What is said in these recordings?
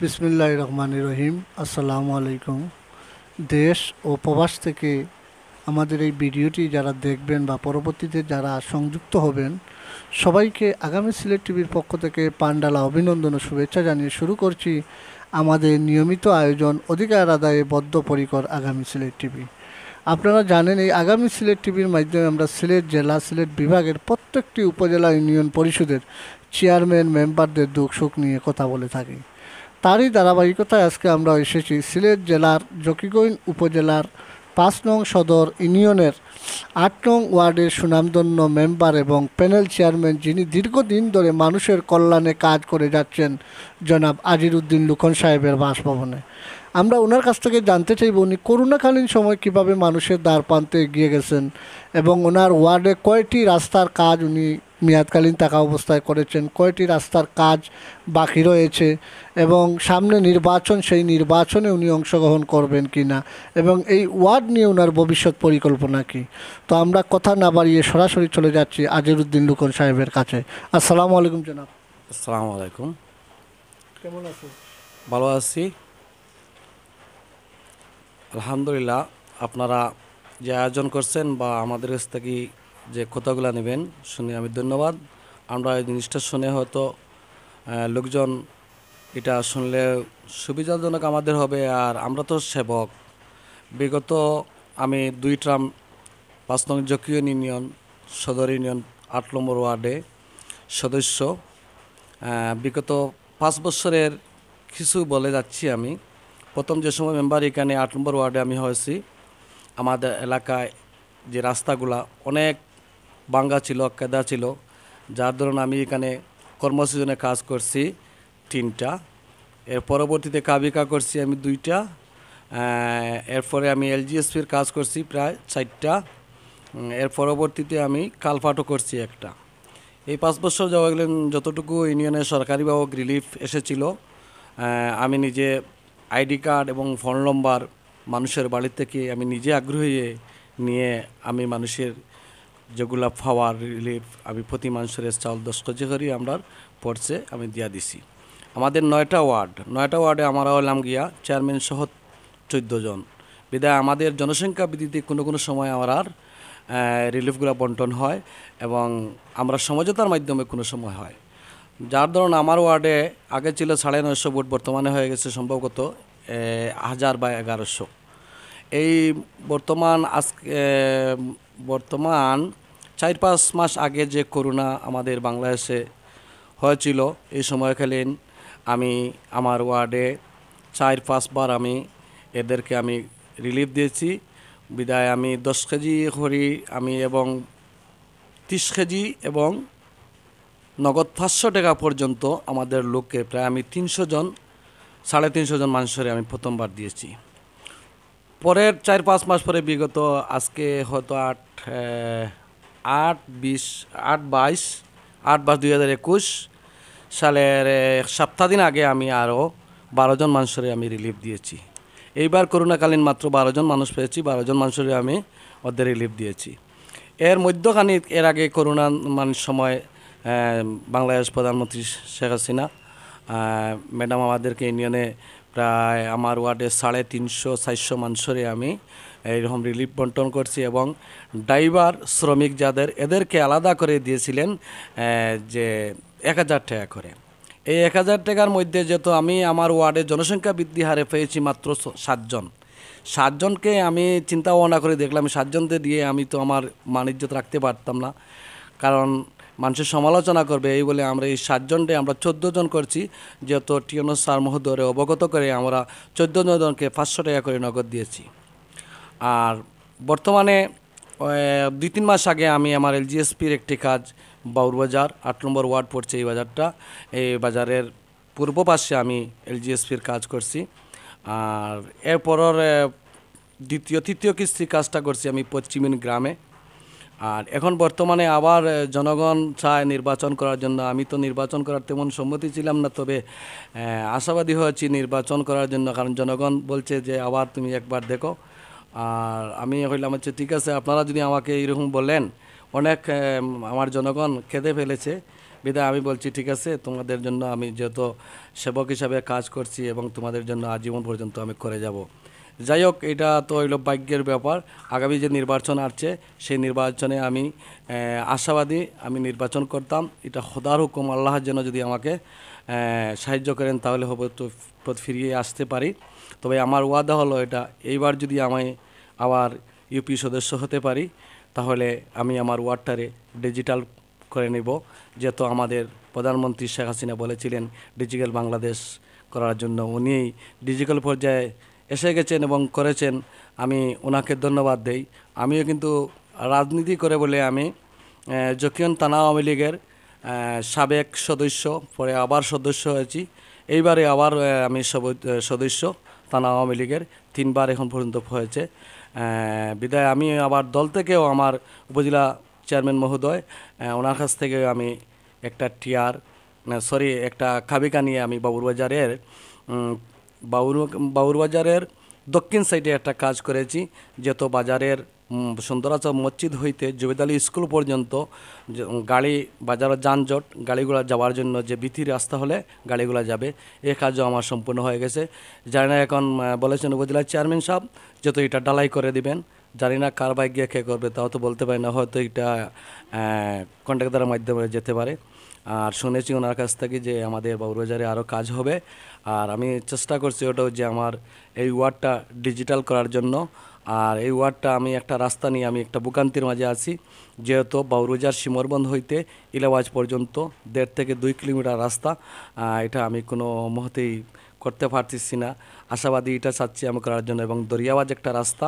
বিসমিল্লাহ রহমান রহিম আসসালামু আলাইকুম দেশ ও প্রবাস থেকে আমাদের এই ভিডিওটি যারা দেখবেন বা পরবর্তীতে যারা সংযুক্ত হবেন সবাইকে আগামী সিলেট টিভির পক্ষ থেকে পান্ডালা অভিনন্দন ও শুভেচ্ছা জানিয়ে শুরু করছি আমাদের নিয়মিত আয়োজন অধিকার আদায়ে বদ্ধপরিকর আগামী সিলেট টিভি আপনারা জানেন এই আগামী সিলেট টিভির মাধ্যমে আমরা সিলেট জেলা সিলেট বিভাগের প্রত্যেকটি উপজেলা ইউনিয়ন পরিষদের চেয়ারম্যান মেম্বারদের দুঃখ সুখ নিয়ে কথা বলে থাকি তারই ধারাবাহিকতায় আজকে আমরা এসেছি সিলেট জেলার জকিগইন উপজেলার পাঁচ নং সদর ইউনিয়নের আট নং ওয়ার্ডের সুনামধন্য মেম্বার এবং প্যানেল চেয়ারম্যান যিনি দীর্ঘদিন ধরে মানুষের কল্যাণে কাজ করে যাচ্ছেন জনাব আজির উদ্দিন লুকন সাহেবের বাসভবনে আমরা ওনার কাছ থেকে জানতে চাইব উনি করোনাকালীন সময় কিভাবে মানুষের দ্বার প্রান্তে এগিয়ে গেছেন এবং ওনার ওয়ার্ডে কয়টি রাস্তার কাজ উনি মেয়াদকালীন থাকা অবস্থায় করেছেন কয়টি রাস্তার কাজ বাকি রয়েছে এবং সামনে নির্বাচন সেই নির্বাচনে উনি অংশগ্রহণ করবেন কি না এবং এই ওয়ার্ড নিয়ে ওনার ভবিষ্যৎ পরিকল্পনা কি তো আমরা কথা না বাড়িয়ে সরাসরি চলে যাচ্ছি উদ্দিন লুকন সাহেবের কাছে আসসালামু আলাইকুম জনাব আসসালামু আলাইকুম কেমন আছো ভালো আছি আলহামদুলিল্লাহ আপনারা যে আয়োজন করছেন বা আমাদের কাছ থেকে যে কথাগুলো নেবেন শুনে আমি ধন্যবাদ আমরা এই জিনিসটা শুনে হয়তো লোকজন এটা শুনলে সুবিধাজনক আমাদের হবে আর আমরা তো সেবক বিগত আমি দুই ট্রাম পাঁচ নং জকীয় ইউনিয়ন সদর ইউনিয়ন আট নম্বর ওয়ার্ডে সদস্য বিগত পাঁচ বছরের কিছু বলে যাচ্ছি আমি প্রথম যে সময় মেম্বার এখানে আট নম্বর ওয়ার্ডে আমি হয়েছি আমাদের এলাকায় যে রাস্তাগুলা অনেক বাঙ্গা ছিল কেদা ছিল যার ধরুন আমি এখানে কর্মসূচনে কাজ করছি তিনটা এর পরবর্তীতে কাবিকা করছি আমি দুইটা এরপরে আমি এলজিএসপির কাজ করছি প্রায় চারটা এর পরবর্তীতে আমি কালফাটও করছি একটা এই পাঁচ বছর যাওয়া গেলেন যতটুকু ইউনিয়নের সরকারি রিলিফ এসেছিল আমি নিজে আইডি কার্ড এবং ফোন নম্বর মানুষের বাড়ি থেকে আমি নিজে আগ্রহী নিয়ে আমি মানুষের যেগুলা ফাওয়ার রিলিফ আমি প্রতি মানুষের চাউল দশ কেজি করি আমরা পড়ছে আমি দিয়া দিছি আমাদের নয়টা ওয়ার্ড নয়টা ওয়ার্ডে আমরা হলাম গিয়া চেয়ারম্যান সহ চোদ্দ জন বিদায় আমাদের জনসংখ্যা বৃদ্ধিতে কোনো কোনো সময় আমার আর রিলিফগুলো বন্টন হয় এবং আমরা সমঝোতার মাধ্যমে কোনো সময় হয় যার ধরুন আমার ওয়ার্ডে আগে ছিল সাড়ে নয়শো ভোট বর্তমানে হয়ে গেছে সম্ভবত হাজার বা এগারোশো এই বর্তমান আজ বর্তমান চার পাঁচ মাস আগে যে করোনা আমাদের বাংলাদেশে হয়েছিল এই সময়কালীন আমি আমার ওয়ার্ডে চার পাঁচবার আমি এদেরকে আমি রিলিফ দিয়েছি বিদায় আমি দশ কেজি খড়ি আমি এবং তিরিশ কেজি এবং নগদ পাঁচশো টাকা পর্যন্ত আমাদের লোককে প্রায় আমি তিনশো জন সাড়ে তিনশো জন মানুষের আমি প্রথমবার দিয়েছি পরের চার পাঁচ মাস পরে বিগত আজকে হয়তো আট আট বিশ আট বাইশ আট বাইশ দুই হাজার একুশ সালের সপ্তাহ দিন আগে আমি আরও বারো জন মানুষের আমি রিলিফ দিয়েছি এইবার করোনাকালীন মাত্র বারোজন মানুষ পেয়েছি বারোজন মানুষের আমি ওদের রিলিফ দিয়েছি এর মধ্যখানে এর আগে করোনা মান সময় বাংলাদেশ প্রধানমন্ত্রী শেখ হাসিনা ম্যাডাম আমাদেরকে ইউনিয়নে প্রায় আমার ওয়ার্ডে সাড়ে তিনশো চারশো মানুষরে আমি এইরকম রিলিফ বন্টন করছি এবং ড্রাইভার শ্রমিক যাদের এদেরকে আলাদা করে দিয়েছিলেন যে এক হাজার টাকা করে এই এক হাজার টাকার মধ্যে যেহেতু আমি আমার ওয়ার্ডে জনসংখ্যা বৃদ্ধি হারে পেয়েছি মাত্র সাতজন সাতজনকে আমি চিন্তা ভাবনা করে দেখলাম সাতজনদের দিয়ে আমি তো আমার মানিজ্য রাখতে পারতাম না কারণ মানুষের সমালোচনা করবে এই বলে আমরা এই সাতজনটে আমরা চোদ্দো জন করছি যেহেতু টিএনও সার মহোদয়ে অবগত করে আমরা চোদ্দো জনকে পাঁচশো টাকা করে নগদ দিয়েছি আর বর্তমানে দুই তিন মাস আগে আমি আমার এলজিএসপির একটি কাজ বাউর বাজার আট নম্বর ওয়ার্ড পড়ছে এই বাজারটা এই বাজারের পূর্ব পাশে আমি এলজিএসপির কাজ করছি আর এরপর দ্বিতীয় তৃতীয় কিস্তির কাজটা করছি আমি পশ্চিমিন গ্রামে আর এখন বর্তমানে আবার জনগণ চায় নির্বাচন করার জন্য আমি তো নির্বাচন করার তেমন সম্মতি ছিলাম না তবে আশাবাদী হয়েছি নির্বাচন করার জন্য কারণ জনগণ বলছে যে আবার তুমি একবার দেখো আর আমি হইলাম হচ্ছে ঠিক আছে আপনারা যদি আমাকে এরকম বলেন অনেক আমার জনগণ খেদে ফেলেছে বিদায় আমি বলছি ঠিক আছে তোমাদের জন্য আমি যেহেতু সেবক হিসাবে কাজ করছি এবং তোমাদের জন্য আজীবন পর্যন্ত আমি করে যাব যাই হোক এটা তো হইল ভাগ্যের ব্যাপার আগামী যে নির্বাচন আসছে সেই নির্বাচনে আমি আশাবাদী আমি নির্বাচন করতাম এটা খোদার হুকুম আল্লাহর জন্য যদি আমাকে সাহায্য করেন তাহলে তো ফিরিয়ে আসতে পারি তবে আমার ওয়াদা হলো এটা এইবার যদি আমি আবার ইউপি সদস্য হতে পারি তাহলে আমি আমার ওয়ার্ডটারে ডিজিটাল করে নেব যেহেতু আমাদের প্রধানমন্ত্রী শেখ হাসিনা বলেছিলেন ডিজিটাল বাংলাদেশ করার জন্য উনি ডিজিটাল পর্যায়ে এসে গেছেন এবং করেছেন আমি ওনাকে ধন্যবাদ দেই আমিও কিন্তু রাজনীতি করে বলে আমি জকিয়ন তানা আওয়ামী লীগের সাবেক সদস্য পরে আবার সদস্য হয়েছি এইবারে আবার আমি সদস্য তানা আওয়ামী লীগের তিনবার এখন পর্যন্ত হয়েছে বিদায় আমি আবার দল থেকেও আমার উপজেলা চেয়ারম্যান মহোদয় ওনার কাছ থেকে আমি একটা টিয়ার সরি একটা খাবিকা নিয়ে আমি বাবুরবাজারের বাউর বাবুরবাজারের দক্ষিণ সাইডে একটা কাজ করেছি যেত বাজারের সুন্দরাচা মসজিদ হইতে জুবেদালি স্কুল পর্যন্ত গাড়ি বাজারের যানজট গাড়িগুলো যাওয়ার জন্য যে বিথি রাস্তা হলে গাড়িগুলো যাবে এ কাজও আমার সম্পূর্ণ হয়ে গেছে জানি না এখন বলেছেন উপজেলার চেয়ারম্যান সাহেব তো এটা ডালাই করে দিবেন জানি না কার বাইক গিয়ে খেয়ে করবে তাও তো বলতে পারি না হয়তো এটা কন্ট্রাক্টরের মাধ্যমে যেতে পারে আর শুনেছি ওনার কাছ থেকে যে আমাদের বাবুবাজারে আরও কাজ হবে আর আমি চেষ্টা করছি ওটাও যে আমার এই ওয়ার্ডটা ডিজিটাল করার জন্য আর এই ওয়ার্ডটা আমি একটা রাস্তা নিয়ে আমি একটা বুকান্তির মাঝে আছি যেহেতু বাউরোজার সিমরবন্ধ হইতে ইলাবাজ পর্যন্ত দেড় থেকে দুই কিলোমিটার রাস্তা এটা আমি কোনো মহতেই করতে পারতেছি না আশাবাদী এটা চাচ্ছি আমি করার জন্য এবং দরিয়াবাজ একটা রাস্তা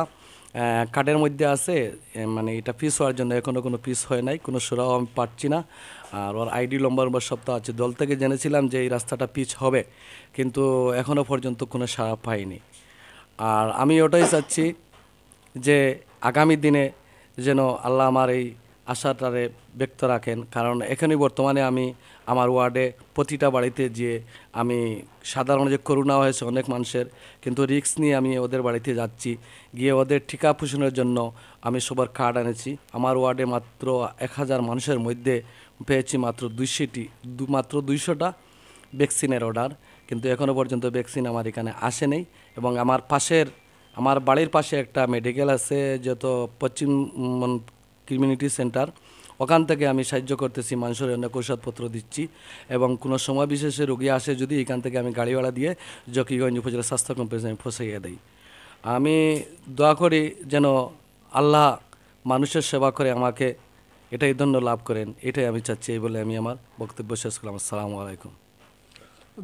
কাঠের মধ্যে আছে মানে এটা পিস হওয়ার জন্য এখনও কোনো পিস হয় নাই কোনো সুরাও আমি পাচ্ছি না আর ওর আইডি লম্বা লম্বা সপ্তাহ আছে দল থেকে জেনেছিলাম যে এই রাস্তাটা পিচ হবে কিন্তু এখনও পর্যন্ত কোনো সাড়া পাইনি আর আমি ওটাই চাচ্ছি যে আগামী দিনে যেন আল্লাহ আমার এই আশাটারে ব্যক্ত রাখেন কারণ এখানে বর্তমানে আমি আমার ওয়ার্ডে প্রতিটা বাড়িতে যে আমি সাধারণ যে করুণা হয়েছে অনেক মানুষের কিন্তু রিক্স নিয়ে আমি ওদের বাড়িতে যাচ্ছি গিয়ে ওদের ঠিকা পোষণের জন্য আমি সবার কার্ড এনেছি আমার ওয়ার্ডে মাত্র এক হাজার মানুষের মধ্যে পেয়েছি মাত্র দুইশোটি মাত্র দুইশোটা ভ্যাকসিনের অর্ডার কিন্তু এখনও পর্যন্ত ভ্যাকসিন আমার এখানে আসে নেই এবং আমার পাশের আমার বাড়ির পাশে একটা মেডিকেল আছে যত পশ্চিম কমিউনিটি সেন্টার ওখান থেকে আমি সাহায্য করতেছি মানুষের অন্য ঔষধপত্র দিচ্ছি এবং কোনো সময় বিশেষে রোগী আসে যদি এখান থেকে আমি গাড়িওয়ালা দিয়ে জকিগঞ্জ উপজেলা স্বাস্থ্য কমপ্লেক্সে আমি ফসাইয়া দিই আমি দোয়া করি যেন আল্লাহ মানুষের সেবা করে আমাকে এটাই ধন্য লাভ করেন এটাই আমি চাচ্ছি এই বলে আমি আমার বক্তব্য শেষ করলাম আসসালামু আলাইকুম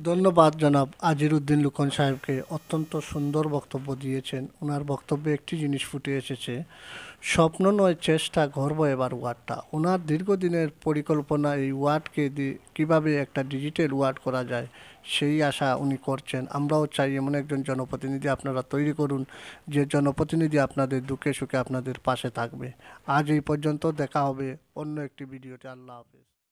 ধন্যবাদ জনাব উদ্দিন লুকন সাহেবকে অত্যন্ত সুন্দর বক্তব্য দিয়েছেন ওনার বক্তব্যে একটি জিনিস ফুটে এসেছে স্বপ্ন নয় চেষ্টা গর্ব এবার ওয়ার্ডটা ওনার দীর্ঘদিনের পরিকল্পনা এই ওয়ার্ডকে কিভাবে একটা ডিজিটাল ওয়ার্ড করা যায় সেই আশা উনি করছেন আমরাও চাই এমন একজন জনপ্রতিনিধি আপনারা তৈরি করুন যে জনপ্রতিনিধি আপনাদের দুঃখে সুখে আপনাদের পাশে থাকবে আজ এই পর্যন্ত দেখা হবে অন্য একটি ভিডিওতে আল্লাহ হাফেজ